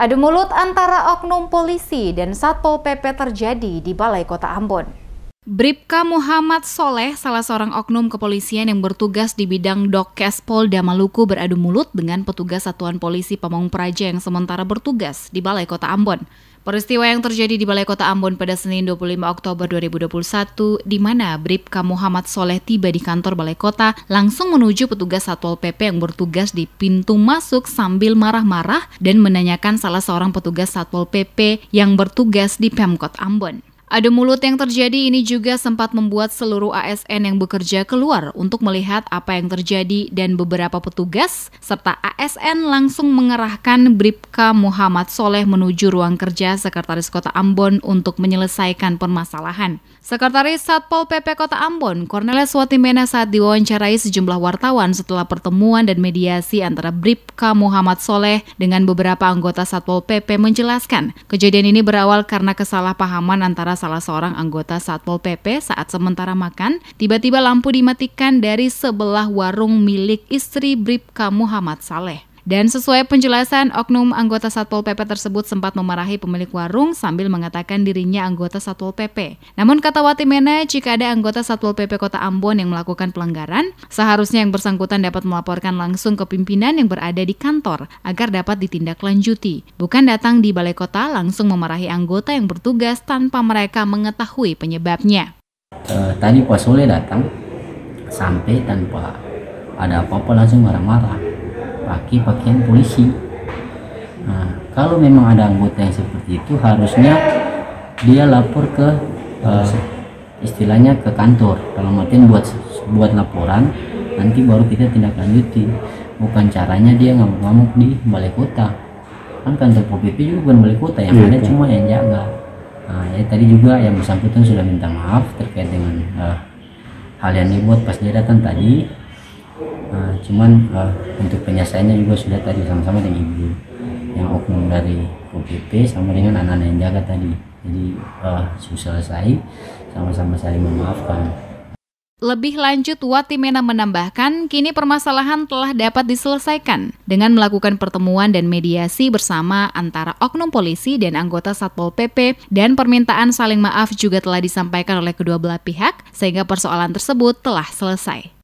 Adu mulut antara oknum polisi dan Satpol PP terjadi di Balai Kota Ambon. Bribka Muhammad Soleh, salah seorang oknum kepolisian yang bertugas di bidang dokes Polda Maluku beradu mulut dengan petugas Satuan Polisi Pamong Praja yang sementara bertugas di Balai Kota Ambon. Peristiwa yang terjadi di Balai Kota Ambon pada Senin 25 Oktober 2021, di mana Bribka Muhammad Soleh tiba di kantor Balai Kota, langsung menuju petugas Satpol PP yang bertugas di pintu masuk sambil marah-marah dan menanyakan salah seorang petugas Satpol PP yang bertugas di Pemkot Ambon. Ada mulut yang terjadi ini juga sempat membuat seluruh ASN yang bekerja keluar untuk melihat apa yang terjadi dan beberapa petugas serta ASN langsung mengerahkan Bripka Muhammad Soleh menuju ruang kerja Sekretaris Kota Ambon untuk menyelesaikan permasalahan. Sekretaris Satpol PP Kota Ambon, Cornelis Watimena saat diwawancarai sejumlah wartawan setelah pertemuan dan mediasi antara Bripka Muhammad Soleh dengan beberapa anggota Satpol PP menjelaskan kejadian ini berawal karena kesalahpahaman antara salah seorang anggota Satpol PP saat sementara makan, tiba-tiba lampu dimatikan dari sebelah warung milik istri Bribka Muhammad Saleh. Dan sesuai penjelasan, oknum anggota Satpol PP tersebut sempat memarahi pemilik warung sambil mengatakan dirinya anggota Satpol PP. Namun kata Watimena, jika ada anggota Satpol PP Kota Ambon yang melakukan pelanggaran, seharusnya yang bersangkutan dapat melaporkan langsung ke pimpinan yang berada di kantor agar dapat ditindaklanjuti. Bukan datang di balai kota langsung memarahi anggota yang bertugas tanpa mereka mengetahui penyebabnya. E, tadi Pak Sule datang sampai tanpa ada apa-apa langsung marah-marah pakai pakaian polisi nah kalau memang ada anggota yang seperti itu harusnya dia lapor ke uh, istilahnya ke kantor Kalau matiin buat buat laporan nanti baru kita tindak lanjuti bukan caranya dia ngamuk-ngamuk di balai kota kan kantor pol juga bukan balai kota yang iya, ada cuma yang jaga nah ya tadi juga yang bersangkutan sudah minta maaf terkait dengan uh, hal yang dibuat pas dia datang tadi nah, cuman uh, untuk penyelesaiannya juga sudah tadi sama-sama dengan ibu yang oknum dari OPP sama dengan anak-anak yang jaga tadi jadi uh, selesai sama-sama saling memaafkan lebih lanjut, Watimena menambahkan, kini permasalahan telah dapat diselesaikan dengan melakukan pertemuan dan mediasi bersama antara oknum polisi dan anggota Satpol PP dan permintaan saling maaf juga telah disampaikan oleh kedua belah pihak sehingga persoalan tersebut telah selesai.